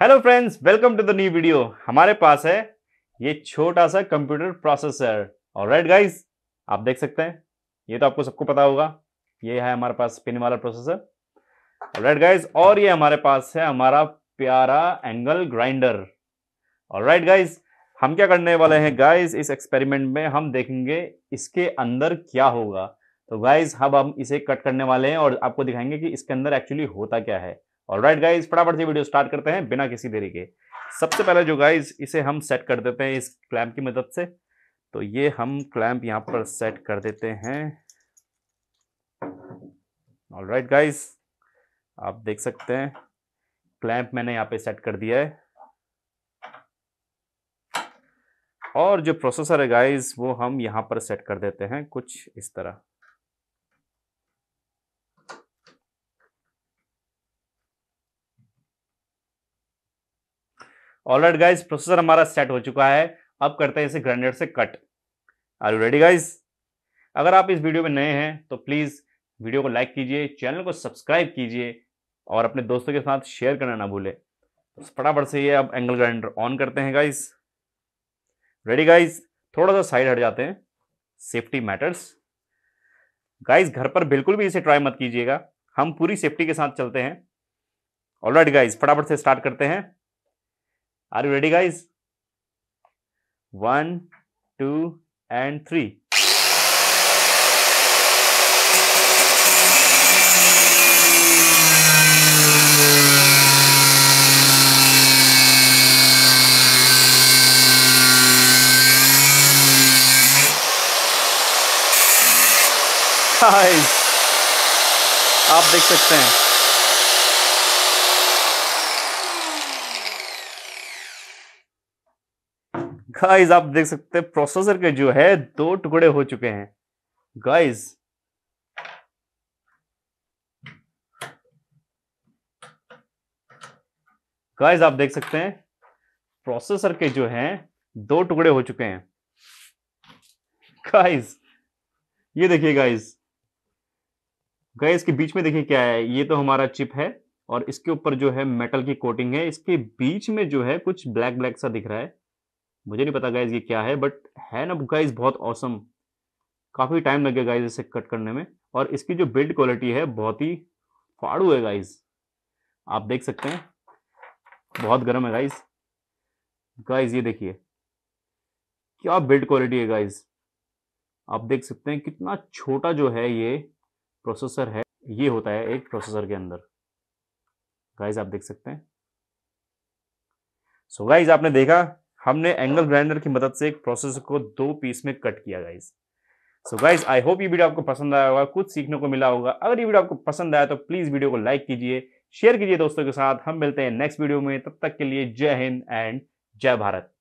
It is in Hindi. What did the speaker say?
Hello friends welcome to the new video हमारे पास है ये छोटा सा कंप्यूटर प्रोसेसर और राइट गाइज आप देख सकते हैं ये तो आपको सबको पता होगा ये है हमारे पास पिन वाला प्रोसेसर राइट गाइज और ये हमारे पास है हमारा प्यारा एंगल ग्राइंडर और राइट गाइज हम क्या करने वाले हैं गाइज इस एक्सपेरिमेंट में हम देखेंगे इसके अंदर क्या होगा तो गाइज हम हम इसे कट करने वाले हैं और आपको दिखाएंगे कि इसके अंदर एक्चुअली होता क्या है और राइट गाइज फटाफट से वीडियो स्टार्ट करते हैं बिना किसी देरी के सबसे पहले जो गाइज इसे हम सेट कर देते हैं इस क्लैम्प की मदद से तो ये हम क्लैम्प यहाँ पर सेट कर देते हैं ऑल राइट गाइज आप देख सकते हैं क्लैम्प मैंने यहाँ पे सेट कर दिया है और जो प्रोसेसर है गाइज वो हम यहाँ पर सेट कर देते हैं कुछ इस तरह ऑलरेड गाइज प्रोसेसर हमारा सेट हो चुका है अब करते हैं इसे ग्रेनेड से cut are you ready guys अगर आप इस वीडियो में नए हैं तो प्लीज़ वीडियो को लाइक कीजिए चैनल को सब्सक्राइब कीजिए और अपने दोस्तों के साथ शेयर करना ना भूले तो फटाफट से ये अब एंगल ग्राइंडर ऑन करते हैं गाइस रेडी गाइस थोड़ा सा साइड हट जाते हैं सेफ्टी मैटर्स गाइस घर पर बिल्कुल भी इसे ट्राई मत कीजिएगा हम पूरी सेफ्टी के साथ चलते हैं ऑलराइट गाइस फटाफट से स्टार्ट करते हैं Are you ready, guys? One, two, and three. Guys, आप देख सकते हैं गाइज आप देख सकते हैं प्रोसेसर के जो है दो टुकड़े हो चुके हैं गाइज गाइज आप देख सकते हैं प्रोसेसर के जो हैं दो टुकड़े हो चुके हैं गाइज ये देखिए गाइज गाइज के बीच में देखिए क्या है ये तो हमारा चिप है और इसके ऊपर जो है मेटल की कोटिंग है इसके बीच में जो है कुछ ब्लैक ब्लैक सा दिख रहा है मुझे नहीं पता गाइज ये क्या है बट है ना गाइज बहुत औसम काफ़ी टाइम लगे गाइज इसे कट करने में और इसकी जो बिल्ड क्वालिटी है बहुत ही फाड़ू है गाइज आप देख सकते हैं बहुत गर्म है गाइज गाइज ये देखिए क्या बिल्ड क्वालिटी है गाइज आप देख सकते हैं कितना छोटा जो है ये प्रोसेसर है ये होता है एक प्रोसेसर के अंदर गाइज आप देख सकते हैं सो so गाइज आपने देखा हमने एंगल ग्राइंडर की मदद से एक प्रोसेस को दो पीस में कट किया guys so guys I hope ये वीडियो आपको पसंद आया होगा कुछ सीखने को मिला होगा अगर ये वीडियो आपको पसंद आया तो प्लीज़ वीडियो को लाइक कीजिए शेयर कीजिए दोस्तों के साथ हम मिलते हैं नेक्स्ट वीडियो में तब तक के लिए जय हिंद एंड जय भारत